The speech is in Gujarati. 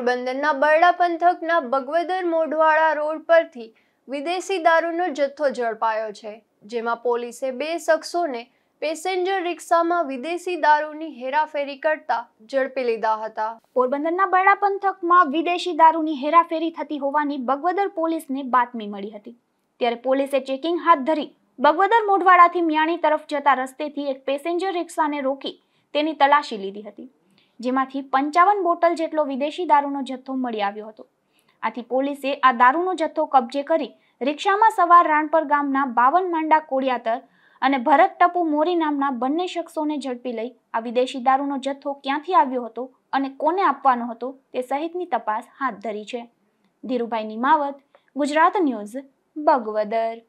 પોરબંદરના બરડા પંથકના બગવદર મોઢવાડા રોડ પરથી વિદેશી દારૂનો જથ્થો ઝડપાયો છે જેમાં પોલીસે બે શખ્સોને પેસેન્જર રિક્ષામાં વિદેશી દારૂની હેરાફેરી કરતા ઝડપી લીધા હતા પોરબંદરના બરડા પંથકમાં વિદેશી દારૂની હેરાફેરી થતી હોવાની બગવદર પોલીસને બાતમી મળી હતી ત્યારે પોલીસે ચેકિંગ હાથ ધરી બગવદર મોઢવાડાથી મિયાણી તરફ જતા રસ્તેથી એક પેસેન્જર રિક્ષાને રોકી તેની તલાશી લીધી હતી જેમાંથી પંચાવન બોટલ જેટલો વિદેશી દારૂનો જથ્થો મળી આવ્યો હતો આથી પોલીસે આ દારૂનો જથ્થો કબજે કરી રિક્ષામાં સવાર રાણપર ગામના બાવન માંડા કોળિયાતર અને ભરત ટપુ મોરી નામના બંને શખ્સોને ઝડપી લઈ આ વિદેશી દારૂનો જથ્થો ક્યાંથી આવ્યો હતો અને કોને આપવાનો હતો તે સહિતની તપાસ હાથ ધરી છે ધીરુભાઈ નિમાવત ગુજરાત ન્યૂઝ બગવદર